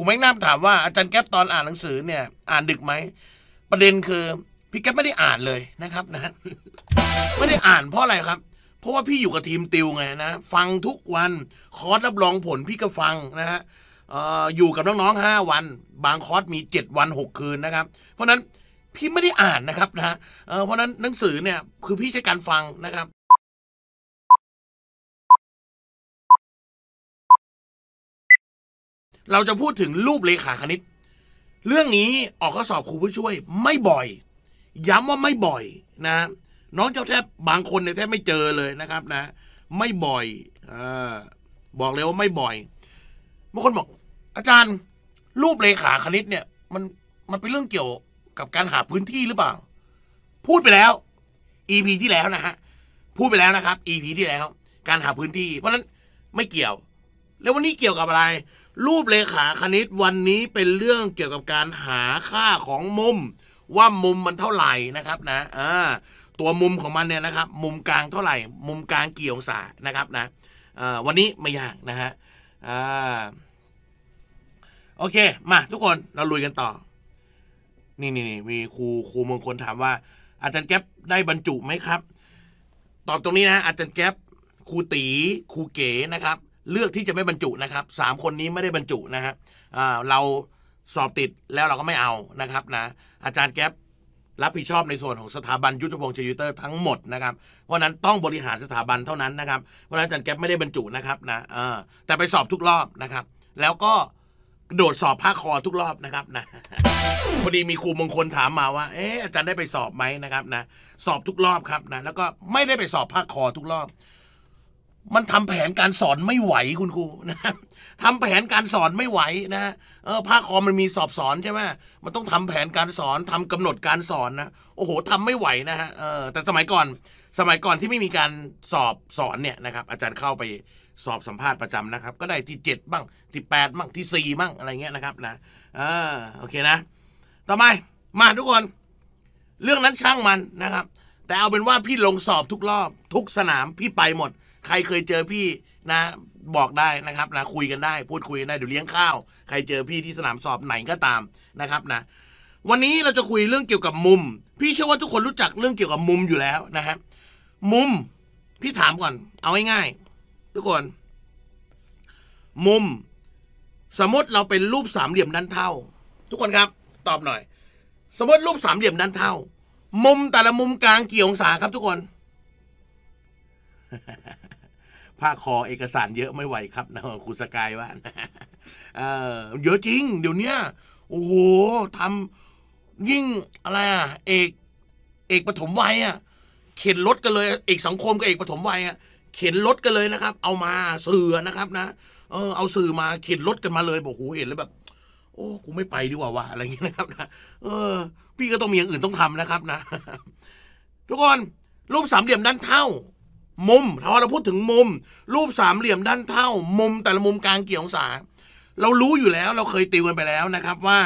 ูแม่กน้าถาม ว่า อาจารย์แก๊ปตอนอ่านหนังสือเนี่ย อ่านดึกไหมประเด็นคือพี่แก๊ปไม่ได้อ่านเลยนะครับนะไม่ได้อ่าน เพราะอะไรครับ เพราะว่าพี่อยู่กับทีมติวไงนะ ฟังทุกวันคอร์สรับรองผลพี่ก็ฟังนะฮะอยู่กับน้องๆห้าวัน บางคอร์สมีเจ็ดวันหกคืนนะครับ เพราะนั้นพี่ไม่ได้อ่านนะครับนะเพราะนั้นหนังสือเนี่ยคือพี่ใช้การฟังนะครับเราจะพูดถึงรูปเลขาคณิต เรื่องนี้ออกข้อสอบครูผู้ช่วย ไม่บ่อย ย้ำว่าไม่บ่อยนะ น้องเจ้าแทบบางคนเนี่ยแทบไม่เจอเลยนะครับนะ ไม่บ่อยอบอกเลยว่าไม่บ่อยบางคนบอก อาจารย์รูปเลขาคณิตเนี่ยมันมันเป็นเรื่องเกี่ยวกับการหาพื้นที่หรือเปล่า พูดไปแล้ว EP ที่แล้วนะฮะ พูดไปแล้วนะครับ EP ที่แล้วการหาพื้นที่ เพราะนั้นไม่เกี่ยว แล้ววันนี้เกี่ยวกับอะไรรูปเลขาคณิตวันนี้เป็นเรื่องเกี่ยวกับการหาค่าของมุม ว่ามุมมันเท่าไหร่นะครับนะอ่าตัวมุมของมันเนี่ยนะครับ มุมกลางเท่าไหร่ มุมกลางกี่องศานะครับ นะวันนี้ไม่ยากนะฮะโอเค มาทุกคนเราลุยกันต่อ นี่นี่นี่มีครูครูมงคลถามว่า อาจารย์แก๊ปได้บรรจุไหมครับตอบตรงนี้นะอาจารย์แก๊ปครูตีครูเก๋นะครับเลือกที่จะไม่บรรจุนะครับสามคนนี้ไม่ได้บรรจุนะฮะเราสอบติดแล้วเราก็ไม่เอานะครับนะอาจารย์แก๊ปรับผิดชอบในส่วนของสถาบันยุทธพงศ์เชยูเตอร์ทั้งหมดนะครับเพราะนั้นต้องบริหารสถาบันเท่านั้นนะครับเพราะนั้นอาจารย์แก๊ปไม่ได้บรรจุนะครับนะแต่ไปสอบทุกรอบนะครับแล้วก็โดดสอบภาคคอทุกรอบนะครับนะพอดีมีครูมงคลถามมาว่าเอออาจารย์ได้ไปสอบไหมนะครับนะสอบทุกรอบครับนะแล้วก็ไม่ได้ไปสอบภาคคอทุกรอบมันทำแผนการสอนไม่ไหวคุณครูนะทำแผนการสอนไม่ไหวนะ เออภาคคอมมันมีสอบสอนใช่ไหมมันต้องทำแผนการสอน ทำกำหนดการสอนนะ โอ้โห ทำไม่ไหวนะฮะ เออแต่สมัยก่อน สมัยก่อนที่ไม่มีการสอบสอนเนี่ยนะครับอาจารย์เข้าไปสอบสัมภาษณ์ประจำนะครับ ก็ได้ที่7บ้าง ที่8บ้างที่4บ้างอะไรเงี้ยนะครับนะอ่าโอเคนะ ต่อไปมาทุกคน เรื่องนั้นช่างมันนะครับ แต่เอาเป็นว่าพี่ลงสอบทุกรอบ ทุกสนามพี่ไปหมดใครเคยเจอพี่นะ บอกได้นะครับนะคุยกันได้ พูดคุยกันได้เดี๋ยวเลี้ยงข้าว ใครเจอพี่ที่สนามสอบไหนก็ตามนะครับนะ วันนี้เราจะคุยเรื่องเกี่ยวกับ มุม พี่เชื่อว่าทุกคนรู้จักเรื่องเกี่ยวกับมุมอยู่แล้วนะฮะมุม พี่ถามก่อน เอาง่ายๆทุกคน มุมสมมติเราเป็นรูปสามเหลี่ยมด้านเท่าทุกคนครับตอบหน่อย สมมติรูปสามเหลี่ยมด้านเท่า มุมแต่ละมุมกลางกี่องศาครับ ทุกคนผ้าคอเอกสารเยอะไม่ไหวครับ นะคุณสกายว่าเออเยอะจริงเดี๋ยวนี้โอ้โหทำยิ่งอะไรอ่ะเอก เอกปฐมวัยอ่ะ เข็นรถกันเลยเอกสังคมกับเอกปฐมวัยอ่ะเข็นรถกันเลยนะครับ เอามาสื่อนะครับ นะ เออเอาสื่อมาเข็นรถกันมาเลยบอกโหเห็นแล้วแบบ โอ้กูไม่ไปดีกว่าวะอะไรอย่างเงี้ยนะครับนะเออ พี่ก็ต้องมีอย่างอื่นต้องทำนะครับ นะทุกคน รูปสามเหลี่ยมด้านเท่ามุมถ้าเราพูดถึงมุมรูปสามเหลี่ยมด้านเท่า มุมแต่ละมุมกลางเกี่ยองศา เรารู้อยู่แล้วเราเคยติวกันไปแล้วนะครับว่า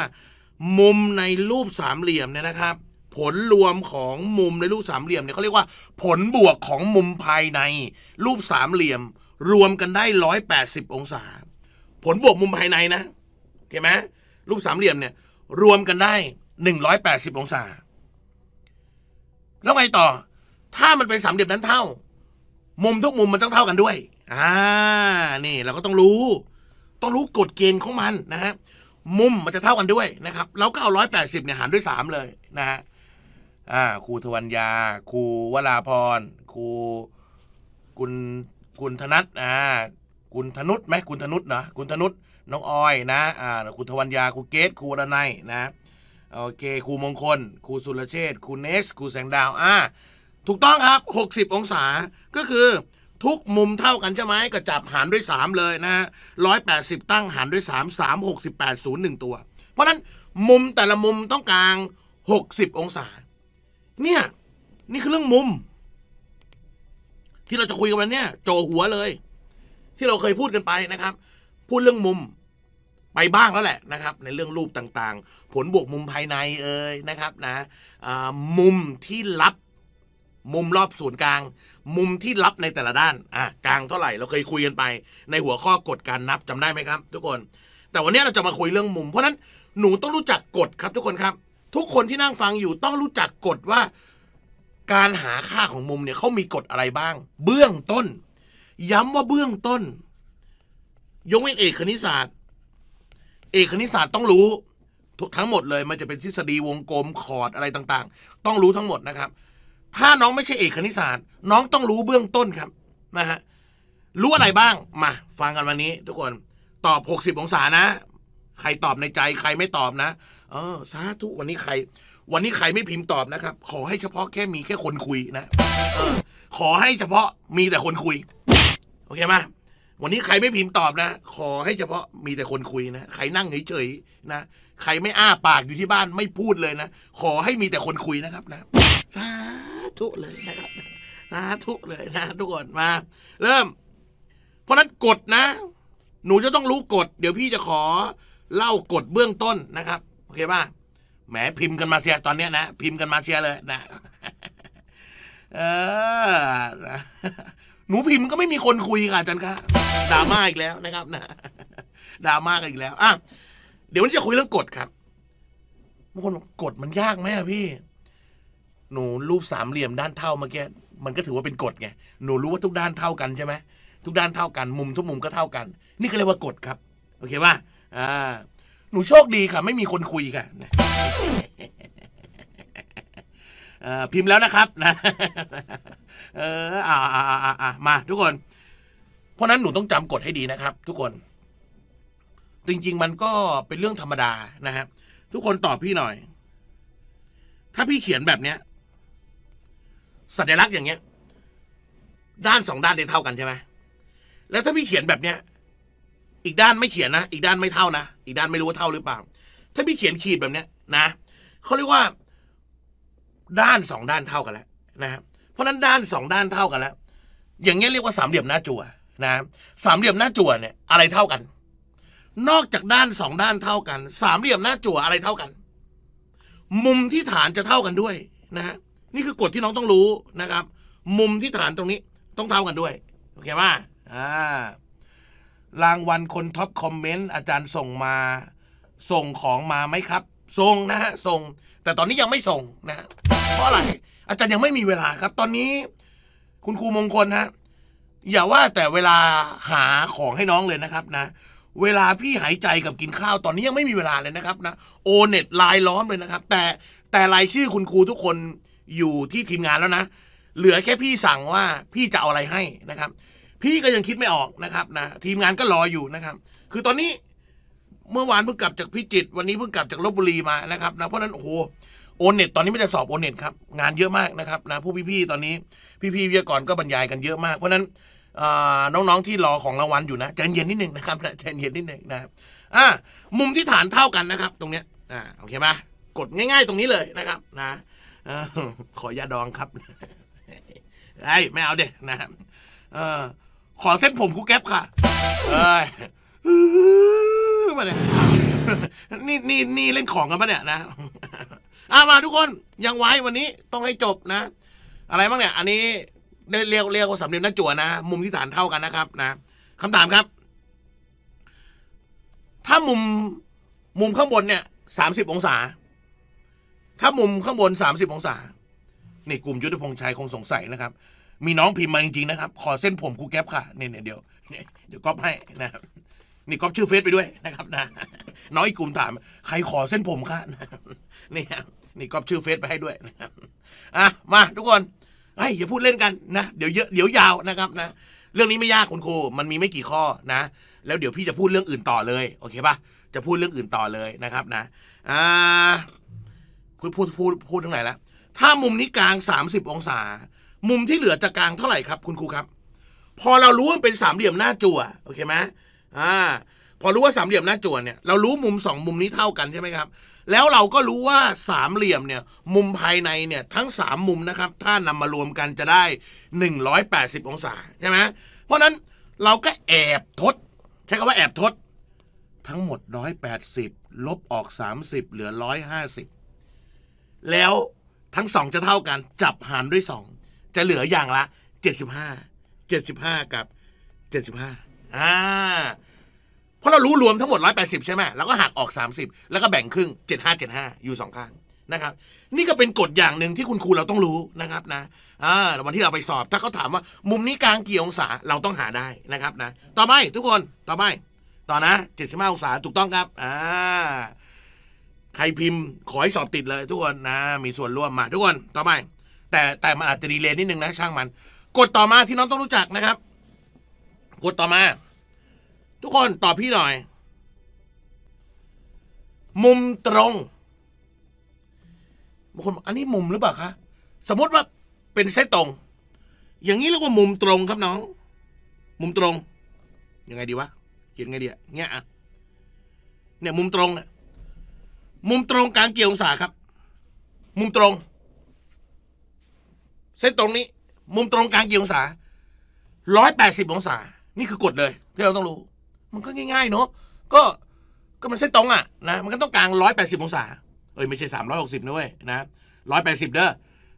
มุมในรูปสามเหลี่ยมเนี่ยนะครับ ผลรวมของมุมในรูปสามเหลี่ยมเนี่ยเขาเรียกว่าผลบวกของมุมภายในรูปสามเหลี่ยมรวมกันได้ร้อยแปดสิบองศา ผลบวกมุมภายในนะเห็นไหมรูปสามเหลี่ยมเนี่ยรวมกันได้หนึ่งร้อยแปดสิบองศา แล้วไงต่อถ้ามันเป็นสามเหลี่ยมนั้นเท่ามุมทุกมุมมันต้องเท่ากันด้วย อ่า นี่เราก็ต้องรู้ ต้องรู้กฎเกณฑ์ของมันนะฮะ มุมมันจะเท่ากันด้วยนะครับเราก็เอาร้อยแปดสิบเนี่ยหารด้วยสามเลยนะฮะ อ่า ครูทวัญญาครูวราพร ครู คุณ คุณธนัท อ่า คุณธนุษไหมคุณธนุษนะคุณธนุษน้องอ้อยนะ อ่า คุณทวัญญาครูเกตครูระไนนะ โอเค ครูมงคล ครูสุรเชษครูเนส ครูแสงดาว อ่าถูกต้องครับ 60 องศา ก็คือทุกมุมเท่ากันใช่ไหมก็จับหารด้วย3เลยนะฮะร้อยแปดสิบตั้งหารด้วย3 3 6 8 0 1ตัว เพราะนั้นมุมแต่ละมุมต้องกลาง 60องศา เนี่ยนี่คือเรื่องมุม ที่เราจะคุยกันวันนี้โจหัวเลย ที่เราเคยพูดกันไปนะครับ พูดเรื่องมุมไปบ้างแล้วแหละนะครับ ในเรื่องรูปต่าง ๆ ผลบวกมุมภายในเอ่ยนะครับนะมุมที่ลับมุมรอบศูนย์กลาง มุมที่รับในแต่ละด้านอ่ะกลางเท่าไหร่ เราเคยคุยกันไป ในหัวข้อกฎการนับจำได้ไหมครับ ทุกคน แต่วันนี้เราจะมาคุยเรื่องมุม เพราะนั้น หนูต้องรู้จักกฎครับ ทุกคนครับ ทุกคนที่นั่งฟังอยู่ต้องรู้จักกฎว่า การหาค่าของมุมเนี่ยเขามีกฎอะไรบ้าง เบื้องต้น ย้ำว่าเบื้องต้นยกเว้นเอกคณิตศาสตร์ เอกคณิตศาสตร์ต้องรู้ทั้งหมดเลย มันจะเป็นทฤษฎีวงกลมคอร์ดอะไรต่าง ๆ ต้องรู้ทั้งหมดนะครับถ้าน้องไม่ใช่เอกคณิตศาสตร์ น้องต้องรู้เบื้องต้นครับ นะฮะ รู้อะไรบ้าง มาฟังกันวันนี้ ทุกคน ตอบ60องศานะ ใครตอบในใจ ใครไม่ตอบนะ เออสาธุ วันนี้ใคร วันนี้ใครไม่พิมพ์ตอบนะครับ ขอให้เฉพาะแค่มีแค่คนคุยนะออขอให้เฉพาะมีแต่คนคุย โอเคไหมวันนี้ใครไม่พิมพ์ตอบนะ ขอให้เฉพาะมีแต่คนคุยนะ ใครนั่งเฉยๆนะ ใครไม่อ้าปากอยู่ที่บ้านไม่พูดเลยนะ ขอให้มีแต่คนคุยนะครับ นะสาทุเลยนะครับสาธุเลยนะ ทุกคนมา เริ่ม เพราะนั้นกฎนะ หนูจะต้องรู้กฎเดี๋ยวพี่จะขอ เล่ากฎเบื้องต้นนะครับ โอเคป่ะแหมพิมพ์กันมาเชียตอนเนี้ยนะพิมพ์กันมาเชียเลยนะเออหนูพิมพ์ก็ไม่มีคนคุยค่ะจันค่คะดราม่าอีกแล้วนะครับนะดราม่ากันอีกแล้วอ่ะเดี๋ยวนี้จะคุยเรื่องกฎครับบางคนบอกกฎมันยากไหมอะพี่หนูรูปสามเหลี่ยมด้านเท่าเมื่อกี้มันก็ถือว่าเป็นกฎไงหนูรู้ว่าทุกด้านเท่ากันใช่ไหมทุกด้านเท่ากัน มุมทุกมุมก็เท่ากัน นี่ก็เรียกว่ากฎครับโอเคป่ะอ่าหนูโชคดีค่ะ ไม่มีคนคุยค่ะพิมพ์แล้วนะครับ นะ เออ อ่าอ่าอ่าอ่ามา ทุกคน เพราะนั้นหนูต้องจำกฎให้ดีนะครับทุกคน จริงๆ มันก็เป็นเรื่องธรรมดานะฮะทุกคนตอบพี่หน่อย ถ้าพี่เขียนแบบเนี้ยสัญลักษณ์อย่างเงี้ย ด้านสองด้านได้เท่ากันใช่ไหมแล้วถ้าพี่เขียนแบบเนี้ย อีกด้านไม่เขียนนะ อีกด้านไม่เท่านะอีกด้านไม่รู้ว่าเท่าหรือเปล่า ถ้าพี่เขียนขีดแบบเนี้ยนะเขาเรียกว่า ด้านสองด้านเท่ากันแล้วนะเพราะนั้นด้านสองด้านเท่ากันแล้วอย่างเงี้ยเรียกว่าสามเหลี่ยมหน้าจั่วนะสามเหลี่ยมหน้าจั่วเนี่ย อะไรเท่ากัน นอกจากด้านสองด้านเท่ากัน สามเหลี่ยมหน้าจั่วอะไรเท่ากัน มุมที่ฐานจะเท่ากันด้วยนะฮะนี่คือกฎที่น้องต้องรู้นะครับ มุมที่ฐานตรงนี้ ต้องเท่ากันด้วย โอเคป่ะอ่า รางวัลคนท็อปคอมเมนต์ อาจารย์ส่งมา ส่งของมาไหมครับส่งนะฮะส่ง แต่ตอนนี้ยังไม่ส่งนะ เพราะอะไรอาจารย์ยังไม่มีเวลาครับ ตอนนี้ คุณครูมงคลฮะอย่าว่าแต่เวลาหาของให้น้องเลยนะครับนะ เวลาพี่หายใจกับกินข้าว ตอนนี้ยังไม่มีเวลาเลยนะครับนะ โอเน็ตไลน์ล้อมเลยนะครับ แต่แต่รายชื่อคุณครูทุกคนอยู่ที่ทีมงานแล้วนะ เหลือแค่พี่สั่งว่าพี่จะเอาอะไรให้นะครับ พี่ก็ยังคิดไม่ออกนะครับนะทีมงานก็รออยู่นะครับ คือตอนนี้ เมื่อวานเพิ่งกลับจากพิจิตรวันนี้เพิ่งกลับจากลบบุรีมานะครับนะเพราะนั้นโอ้โหโอนเน็ตตอนนี้ไม่จะสอบโอนเน็ตครับ งานเยอะมากนะครับนะผู้พี่ๆตอนนี้พี่ๆวิทยากรก็บรรยายกันเยอะมาก เพราะนั้นน้องๆ ที่รอของรางวัลอยู่นะใจเย็นนิดนึงนะครับใจเย็นนิดนึงนะครับอ่ะมุมที่ฐานเท่ากันนะครับ ตรงเนี้ยอ่าโอเคปะกดง่าย ๆ ตรงนี้เลยนะครับนะขอยาดองครับไอ้ไม่เอาเด็กนะออ ขอเส้นผมกูแก๊บค่ะเอ้ยเนี่ยนี่นี่เล่นของกันปะเนี่ยนะอามาทุกคนยังไว้ วันนี้ต้องให้จบนะ อะไรบ้างเนี่ย อันนี้ เรียกเรียกวสำเนียงหน้าจั่วนะ มุมที่ฐานเท่ากันนะครับนะคำถามครับ ถ้ามุม มุมข้างบนเนี่ยสามสิบองศาถ้ามุมข้างบนสสามิบองศานี่กลุ่มยุทธพงษ์ชัยคงสงสัยนะครับ มีน้องพิมพ์มาจริงๆนะครับ ขอเส้นผมครูแก๊ปค่ะเนี่ยเดี๋ยว เดี๋ยวก๊อปให้นะนี่ก๊อปชื่อเฟซไปด้วยนะครับนะ น้อยกลุ่มถาม ใครขอเส้นผมค่ะนี่นี่ก๊อปชื่อเฟซไปให้ด้วยนะครับอ่ะมาทุกคนเฮ้ยอย่าพูดเล่นกันนะ เดี๋ยวเยอะเดี๋ยวยาวนะครับนะเรื่องนี้ไม่ยากคุณครู มันมีไม่กี่ข้อนะ แล้วเดี๋ยวพี่จะพูดเรื่องอื่นต่อเลยโอเคปะจะพูดเรื่องอื่นต่อเลยนะครับนะอ่าพูดพูดพูดพูดทั้งไหนแล้วถ้ามุมนี้กลางสสามิบองศา มุมที่เหลือจะกลางเท่าไหร่ครับคุณครูครับพอเรารู้ว่าเป็นสามเหลี่ยมหน้าจั่วโอเคไหมอ่าพอรู้ว่าสามเหลี่ยมหน้าจั่วเนี่ยเรารู้มุมสองมุมนี้เท่ากันใช่ไหมครับแล้วเราก็รู้ว่าสามเหลี่ยมเนี่ยมุมภายในเนี่ยทั้งสามมุมนะครับถ้านำมารวมกันจะได้หนึ่งร้อยแปดสิบองศาใช่ไหมเพราะนั้นเราก็แอบทดใช้คำว่าแอบทดทั้งหมดร้อยแปดสิบลบออกสสามิบเหลือร้้อยหาสิบแล้วทั้งสองจะเท่ากันจับหารด้วยสองจะเหลืออย่างละเจ็ดสิบห้าเจ็ดสิบห้ากับเจ็ดสิบห้าอ่าเพราะเรารู้ รวมทั้งหมดร้อยแปดสิบใช่ไหมแล้วก็หักออกสามสิบแล้วก็แบ่งครึ่งเจ็ดห้าเจ็ดห้าอยู่สองข้างนะครับ นี่ก็เป็นกฎอย่างหนึ่งที่คุณครูเราต้องรู้นะครับนะอ่าวันที่เราไปสอบถ้าเขาถามว่า มุมนี้กลางกี่องศาเราต้องหาได้นะครับนะต่อไปทุกคนต่อไปต่อนะเจ็ดสิบห้าองศาถูกต้องครับอ่าใครพิมพ์ขอให้สอบติดเลยทุกคนนะ มีส่วนร่วมมา ทุกคนต่อไปแต่แต่มันอาจจะดีเลยนิดนึงนะช่างมัน กดต่อมาที่น้องต้องรู้จักนะครับ กดต่อมา ทุกคนตอบพี่หน่อย มุมตรงบางคนบอกอันนี้มุมหรือเปล่าคะสมมติว่าเป็นเส้นตรง อย่างนี้เรียกว่ามุมตรงครับน้อง มุมตรงยังไงดีวะเขียนไงดีอะเนี่ยอะเนี่ย มุมตรงอะมุมตรงกลางเกี่ยวองศาครับ มุมตรง เส้นตรงนี้ มุมตรงกลางเกี่ยวองศาร้อยแปดสิบองศานี่คือกฎเลย ที่เราต้องรู้ มันก็ง่ายๆ เนาะก็ก็มันเส้นตรงอ่ะ นะมันก็ต้องกลางร้อยแปดสิบองศาเอ้ยไม่ใช่สามร้อยหกสิบนะเว้ยนะร้อยแปดสิบเด้อ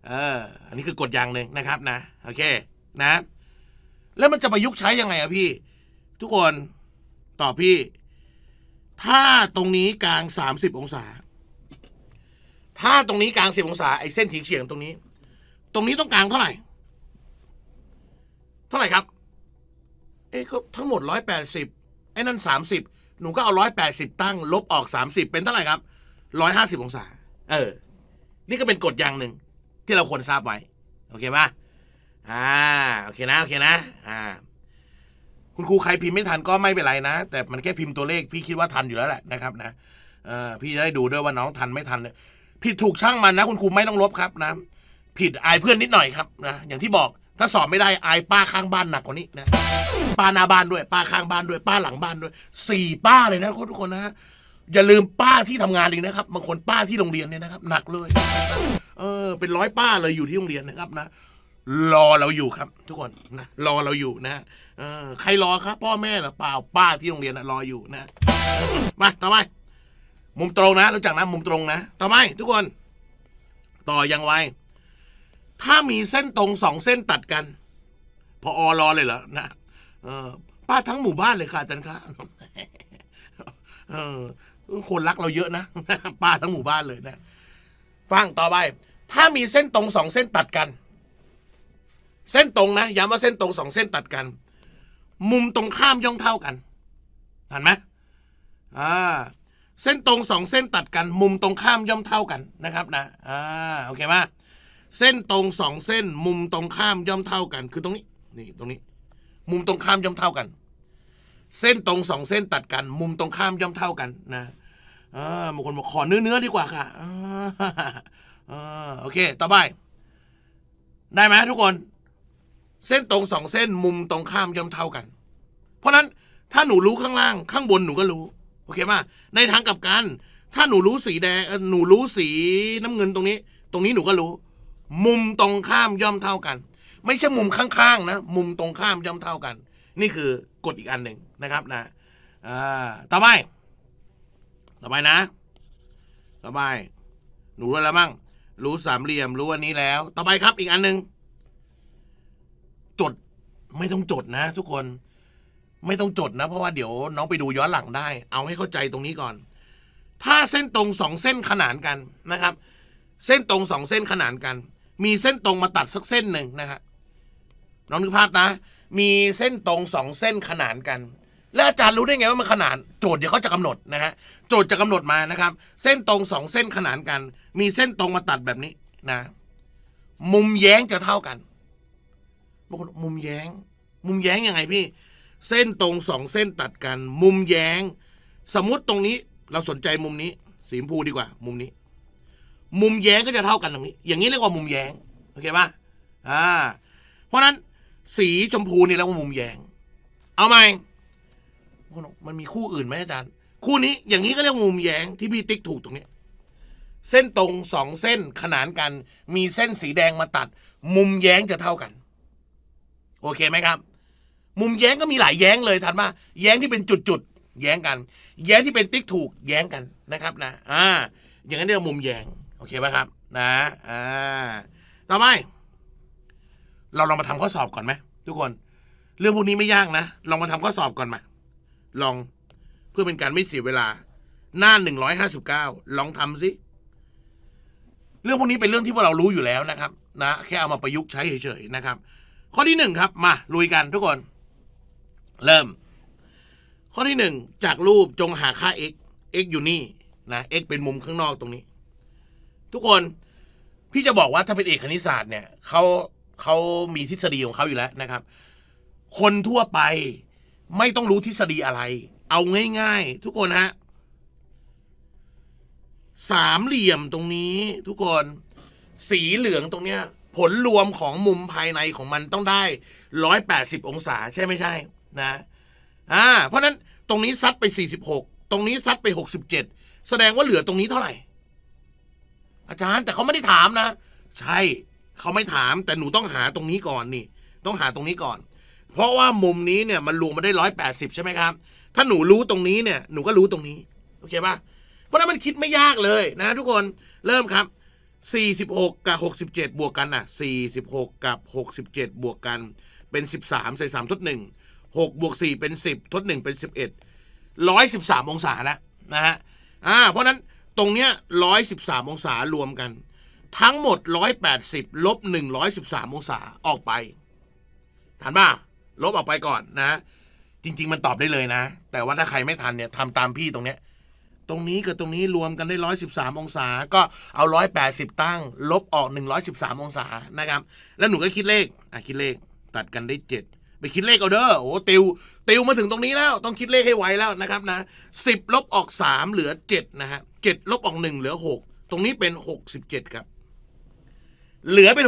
เออ อันนี้คือกฎอย่างหนึ่งนะครับนะโอเค นะ แล้วมันจะประยุกต์ใช้ยังไงอะพี่ ทุกคนตอบพี่ถ้าตรงนี้กลางสสามิบองศา ถ้าตรงนี้กลางสิบองศาไอ้เส้นถีเฉียงตรงนี้ ตรงนี้ต้องกลาง เท่าไหร่ เท่าไหร่ครับ เอ้เขาทั้งหมดร้อยแปดสิบ ไอ้นั่นิบหนูก็เอาร้อยแปดสิบตั้งลบออกสสามิบเป็นเท่าไหร่ครับ ร้้อยหาสิบองศา เออ นี่ก็เป็นกฎอย่างหนึ่งที่เราควรทราบไว้ โอเคปะอ่า โอเคนะ โอเคนะ อ่าคุณครูใครพิมพ์ไม่ทันก็ไม่เป็นไรนะ แต่มันแค่พิมพ์ตัวเลขพี่คิดว่าทันอยู่แล้วแหละนะครับ นะพี่จะได้ดูด้วยว่าน้องทันไม่ทันผิดถูกช่างมันนะ คุณครูไม่ต้องลบครับนะผิดอายเพื่อนนิดหน่อยครับนะอย่างที่บอกถ้าสอบไม่ได้อายป้าข้างบ้านหนักกว่านี้นะป้าหน้าบ้านด้วย ป้าข้างบ้านด้วยป้าหลังบ้านด้วยสี่ป้าเลยนะทุกคนนะอย่าลืมป้าที่ทำงานองนะครับบางคนป้าที่โรงเรียนเนี่ยนะครับ หนักเลย เออ เป็นร้อยป้าเลยอยู่ที่โรงเรียนนะครับนะรอเราอยู่ครับ ทุกคนนะรอเราอยู่นะเออใครรอครับ พ่อแม่หรือเปล่าป้าที่โรงเรียนนะรออยู่นะมาต่อไปมุมตรงนะรู้จักนะมุมตรงนะต่อไปทุกคน ต่อยังไวถ้ามีเส้นตรงสองเส้นตัดกัน พออรอเลยเหรอนะเออป้าทั้งหมู่บ้านเลยค่ะอาจารย์คะเออคนรักเราเยอะนะป้าทั้งหมู่บ้านเลยนะฟังต่อไป ถ้ามีเส้นตรงสองเส้นตัดกัน เส้นตรงนะย้ำว่าเส้นตรงสองเส้นตัดกันมุมตรงข้ามย่องเท่ากัน เห็นไหมอ่า เส้นตรงสองเส้นตัดกัน มุมตรงข้ามย่อมเท่ากันนะครับนะ อ่า โอเคไหมเส้นตรงสองเส้น มุมตรงข้ามย่อมเท่ากัน คือตรงนี้ นี่ ตรงนี้ มุมตรงข้ามย่อมเท่ากัน เส้นตรงสองเส้นตัดกัน มุมตรงข้ามย่อมเท่ากัน นะ อ่าบางคนบอกขอเนื้อเนื้อดีกว่าค่ะ อ่าโอเค ต่อไป ได้ไหมทุกคนเส้นตรงสองเส้นมุมตรงข้ามย่อมเท่ากัน เพราะนั้นถ้าหนูรู้ข้างล่าง ข้างบนหนูก็รู้โอเคป่ะในทางกลับกันถ้าหนูรู้สีแดงหนูรู้สีน้ำเงินตรงนี้ ตรงนี้หนูก็รู้ มุมตรงข้ามย่อมเท่ากัน ไม่ใช่มุมข้างๆนะ มุมตรงข้ามย่อมเท่ากัน นี่คือกฎอีกอันหนึ่งนะครับนะต่อไป ต่อไปนะ ต่อไป หนูรู้แล้วมั้งรู้สามเหลี่ยมรู้อันนี้แล้ว ต่อไปครับอีกอันหนึ่งจดไม่ต้องจดนะทุกคนไม่ต้องจดนะ เพราะว่าเดี๋ยวน้องไปดูย้อนหลังได้ เอาให้เข้าใจตรงนี้ก่อน ถ้าเส้นตรงสองเส้นขนานกันนะครับ เส้นตรงสองเส้นขนานกัน มีเส้นตรงมาตัดสักเส้นหนึ่งนะครับน้องนึกภาพนะมีเส้นตรงสองเส้นขนานกัน แล้วอาจารย์รู้ได้ไงว่ามันขนานโจทย์เดี๋ยวเขาจะกำหนดนะฮะโจทย์จะกำหนดมานะครับ เส้นตรงสองเส้นขนานกัน มีเส้นตรงมาตัดแบบนี้นะ มุมแย้งจะเท่ากันบางคนมุมแย้ง มุมแย้งยังไงพี่ เส้นตรงสองเส้นตัดกัน มุมแย้ง สมมติตรงนี้เราสนใจมุมนี้ สีชมพูดีกว่า มุมนี้ มุมแย้งก็จะเท่ากันตรงนี้ อย่างนี้เรียกว่ามุมแย้งโอเคปะอ่าเพราะนั้นสีชมพูนี่เรียกว่ามุมแย้ง เอาไหมมันมีคู่อื่นไหมอาจารย์ คู่นี้ อย่างนี้ก็เรียกมุมแย้งที่พี่ติ๊กถูกตรงนี้ เส้นตรงสองเส้นขนานกัน มีเส้นสีแดงมาตัด มุมแย้งจะเท่ากันโอเคไหมครับ มุมแย้งก็มีหลายแย้งเลยทันมาแย้งที่เป็นจุดๆแย้งกัน แย้งที่เป็นติ๊กถูก แย้งกันนะครับ นะอ่า อย่างนั้นเรียกมุมแย้งโอเคไหมครับ นะอ่าต่อไปเราลองมาทำข้อสอบก่อนไหมทุกคน เรื่องพวกนี้ไม่ยากนะลองมาทำข้อสอบก่อนมาลองเพื่อเป็นการไม่เสียเวลาหน้าหนึ่งร้อยห้าสิบเก้าลองทำสิ เรื่องพวกนี้เป็นเรื่องที่พวกเรารู้อยู่แล้วนะครับ นะแค่เอามาประยุกต์ใช้เฉยๆนะครับข้อที่หนึ่งครับมาลุยกันทุกคน เริ่ม ข้อที่หนึ่ง จากรูปจงหาค่า x x อยู่นี่นะ x เป็นมุมข้างนอกตรงนี้ ทุกคนพี่จะบอกว่าถ้าเป็นเอกคณิตศาสตร์เนี่ยเขาเขามีทฤษฎีของเขาอยู่แล้วนะครับ คนทั่วไปไม่ต้องรู้ทฤษฎีอะไร เอาง่ายๆ ทุกคนฮะ สามเหลี่ยมตรงนี้ ทุกคน สีเหลืองตรงเนี้ยผลรวมของมุมภายในของมันต้องได้ร้อยแปดสิบองศา ใช่ไม่ใช่ นะอ่าเพราะนั้นตรงนี้ซัดไปสสี่ิบหกตรงนี้ซัดไปหกสิบเจ็ดแสดงว่าเหลือตรงนี้เท่าไหร่ อาจารย์แต่เขาไม่ได้ถามนะใช่เขาไม่ถาม แต่หนูต้องหาตรงนี้ก่อนนี่ ต้องหาตรงนี้ก่อน เพราะว่ามุมนี้เนี่ยมันรวมมาได้ร้อยแปดสิบใช่ไหมครับ ถ้าหนูรู้ตรงนี้เนี่ยหนูก็รู้ตรงนี้โอเคปะ่ะเพราะนั้นมันคิดไม่ยากเลยนะทุกคนเริ่มครับ46กับ67บวกกันอ่ะ46 กับ 67 บวกกัน เป็น 13 ใส่ 3 ทด 1 6บวก4เป็น 10 ทด 1 เป็น 11 113 องศานะนะฮะอ่าเพราะนั้นตรงเนี้ย113 องศารวมกัน ทั้งหมด 180ลบ113 องศาออกไป ทันป่ะลบออกไปก่อนนะ จริง ๆ มันตอบได้เลยนะ แต่ว่าถ้าใครไม่ทันเนี่ยทำตามพี่ตรงเนี้ยตรงนี้กับตรงนี้รวมกันได้113 องศาก็เอา 180 ตั้งลบออก113 องศานะครับ แล้วหนูก็คิดเลขอ่ะคิดเลขตัดกันได้ 7 ไปคิดเลขเอาเด้อโอ้ติวติวมาถึงตรงนี้แล้วต้องคิดเลขให้ไวแล้วนะครับนะ10 ลบออก 3 เหลือ7นะฮะ7ลบออก 1 เหลือ 6 ตรงนี้เป็น 67 ครับ เหลือเป็น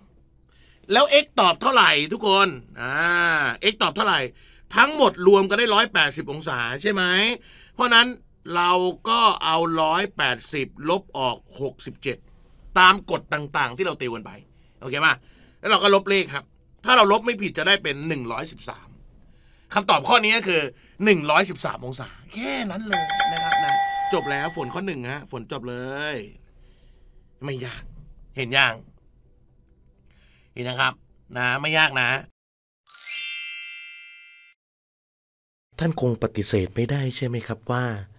67 แล้ว x ตอบเท่าไหร่ทุกคนอ่า x ตอบเท่าไหร่ ทั้งหมดรวมกันได้ 180 องศาใช่ไหมเพราะนั้นเราก็เอา 180 ลบออก 67 ตามกฎต่างๆ ที่เราติวกันไป โอเคไหม แล้วเราก็ลบเลขครับ ถ้าเราลบไม่ผิดจะได้เป็น 113คำตอบข้อนี้คือ 113องศา แค่นั้นเลยนะครับนะจบแล้วฝนข้อหนึ่งฮะฝนจบเลย ไม่ยาก เห็นยังเห็นนะครับ นะ ไม่ยากนะ ท่านคงปฏิเสธไม่ได้ใช่ไหมครับว่า